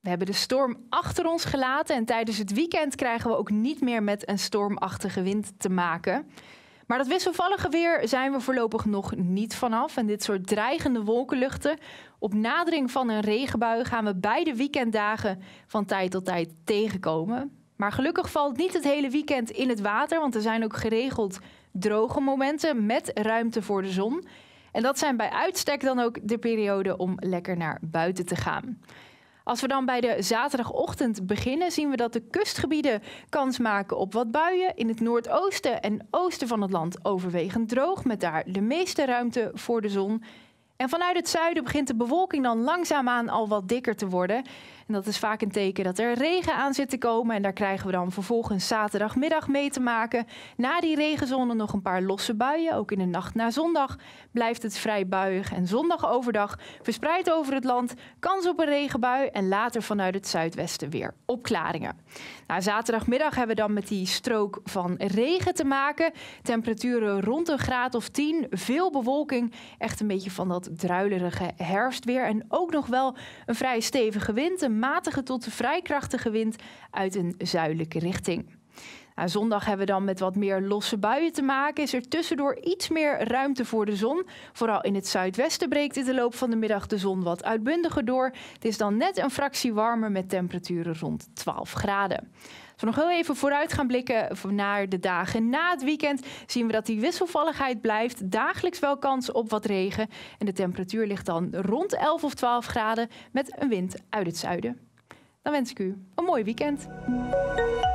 We hebben de storm achter ons gelaten en tijdens het weekend krijgen we ook niet meer met een stormachtige wind te maken. Maar dat wisselvallige weer zijn we voorlopig nog niet vanaf. En dit soort dreigende wolkenluchten op nadering van een regenbui gaan we beide weekenddagen van tijd tot tijd tegenkomen. Maar gelukkig valt niet het hele weekend in het water, want er zijn ook geregeld droge momenten met ruimte voor de zon. En dat zijn bij uitstek dan ook de periode om lekker naar buiten te gaan. Als we dan bij de zaterdagochtend beginnen, zien we dat de kustgebieden kans maken op wat buien. In het noordoosten en oosten van het land overwegend droog, met daar de meeste ruimte voor de zon. En vanuit het zuiden begint de bewolking dan langzaamaan al wat dikker te worden. En dat is vaak een teken dat er regen aan zit te komen. En daar krijgen we dan vervolgens zaterdagmiddag mee te maken. Na die regenzone nog een paar losse buien. Ook in de nacht na zondag blijft het vrij buiig. En zondag overdag verspreid over het land kans op een regenbui. En later vanuit het zuidwesten weer opklaringen. Nou, zaterdagmiddag hebben we dan met die strook van regen te maken. Temperaturen rond een graad of 10. Veel bewolking. Echt een beetje van dat druilerige herfstweer. En ook nog wel een vrij stevige wind. Een matige tot vrij krachtige wind uit een zuidelijke richting. Nou, zondag hebben we dan met wat meer losse buien te maken. Is er tussendoor iets meer ruimte voor de zon. Vooral in het zuidwesten breekt in de loop van de middag de zon wat uitbundiger door. Het is dan net een fractie warmer met temperaturen rond 12 graden. Als we nog heel even vooruit gaan blikken naar de dagen na het weekend, zien we dat die wisselvalligheid blijft. Dagelijks wel kans op wat regen. En de temperatuur ligt dan rond 11 of 12 graden met een wind uit het zuiden. Dan wens ik u een mooi weekend.